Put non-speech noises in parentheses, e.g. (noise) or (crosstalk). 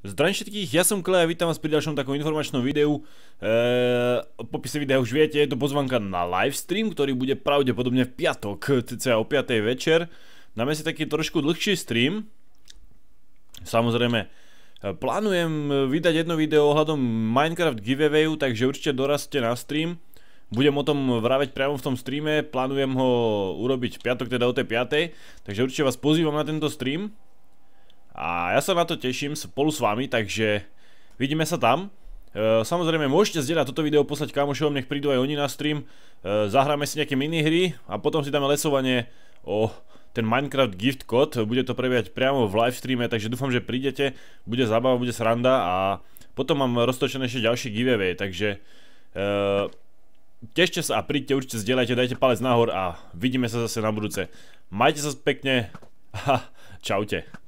Zdravím všetkých, ja som Klej a vítam vás pri ďalšom takom informačnom videu. Eee, popise videa už viete, je to pozvanka na livestream, ktorý bude pravdepodobne v piatok, cca o 5. večer. Dáme si taký trošku dlhší stream. Samozrejme, e, plánujem vydať jedno video ohľadom Minecraft giveawayu, takže určite dorazte na stream. Budem o tom vraveť priamo v tom streame, plánujem ho urobiť v piatok, teda o tej 5. Takže určite vás pozývam na tento stream a ja sa na to teším spolu s vami, takže vidíme sa tam. E, samozrejme môžete zdieľať toto video, poslať kamošovom, nech prídu aj oni na stream, e, zahráme si nejaké minihry a potom si dáme lesovanie o ten Minecraft gift code, bude to prebiehať priamo v live takže dúfam, že prídete, bude zábava, bude sranda a potom mám roztočené ešte ďalšie giveaway, takže e, tešte sa a príďte, určite zdieľajte, dajte palec nahor a vidíme sa zase na budúce. Majte sa pekne a (laughs) čaute.